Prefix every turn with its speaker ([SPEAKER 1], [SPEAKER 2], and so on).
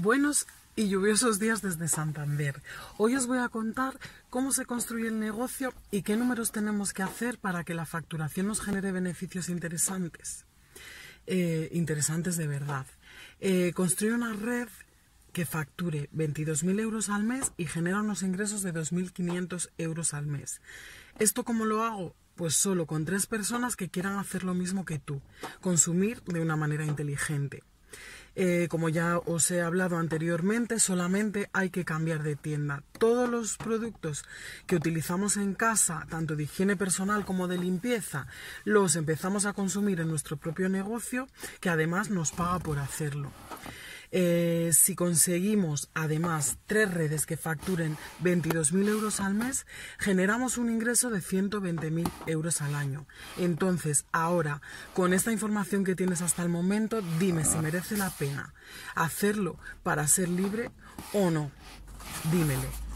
[SPEAKER 1] Buenos y lluviosos días desde Santander. Hoy os voy a contar cómo se construye el negocio y qué números tenemos que hacer para que la facturación nos genere beneficios interesantes. Eh, interesantes de verdad. Eh, una red que facture 22.000 euros al mes y genera unos ingresos de 2.500 euros al mes. ¿Esto cómo lo hago? Pues solo con tres personas que quieran hacer lo mismo que tú. Consumir de una manera inteligente. Eh, como ya os he hablado anteriormente, solamente hay que cambiar de tienda. Todos los productos que utilizamos en casa, tanto de higiene personal como de limpieza, los empezamos a consumir en nuestro propio negocio, que además nos paga por hacerlo. Eh, si conseguimos además tres redes que facturen 22.000 euros al mes, generamos un ingreso de 120.000 euros al año. Entonces, ahora, con esta información que tienes hasta el momento, dime si merece la pena hacerlo para ser libre o no. Dímelo.